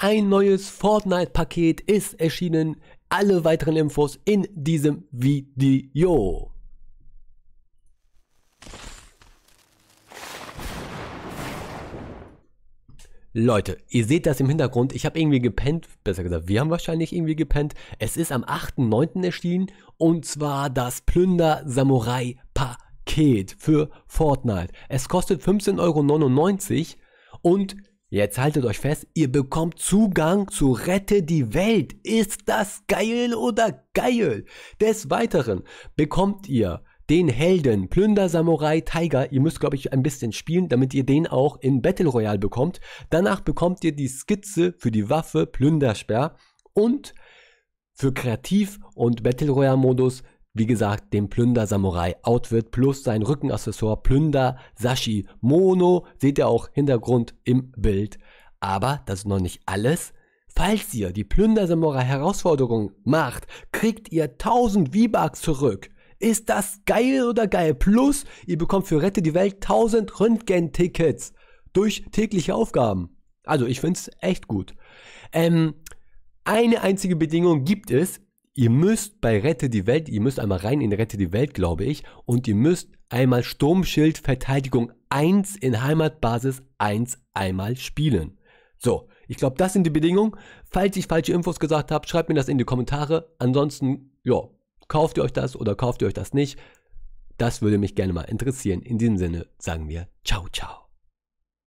Ein neues Fortnite-Paket ist erschienen. Alle weiteren Infos in diesem Video. Leute, ihr seht das im Hintergrund. Ich habe irgendwie gepennt, besser gesagt, wir haben wahrscheinlich irgendwie gepennt. Es ist am 8.9. erschienen und zwar das Plünder Samurai Paket für Fortnite. Es kostet 15,99 Euro und Jetzt haltet euch fest, ihr bekommt Zugang zu Rette die Welt. Ist das geil oder geil? Des Weiteren bekommt ihr den Helden Plünder Samurai Tiger. Ihr müsst, glaube ich, ein bisschen spielen, damit ihr den auch in Battle Royale bekommt. Danach bekommt ihr die Skizze für die Waffe Plündersperr und für Kreativ- und Battle Royale-Modus wie gesagt, dem Plünder Samurai Outfit plus sein Rückenaccessoire Plünder Sashi Mono. Seht ihr auch Hintergrund im Bild. Aber das ist noch nicht alles. Falls ihr die Plünder Samurai Herausforderung macht, kriegt ihr 1000 V-Bucks zurück. Ist das geil oder geil? Plus, ihr bekommt für Rette die Welt 1000 Röntgen-Tickets durch tägliche Aufgaben. Also, ich finde es echt gut. Ähm, eine einzige Bedingung gibt es ihr müsst bei Rette die Welt, ihr müsst einmal rein in Rette die Welt, glaube ich, und ihr müsst einmal Sturmschild Verteidigung 1 in Heimatbasis 1 einmal spielen. So, ich glaube, das sind die Bedingungen. Falls ich falsche Infos gesagt habe, schreibt mir das in die Kommentare. Ansonsten, ja, kauft ihr euch das oder kauft ihr euch das nicht? Das würde mich gerne mal interessieren. In diesem Sinne sagen wir, ciao, ciao.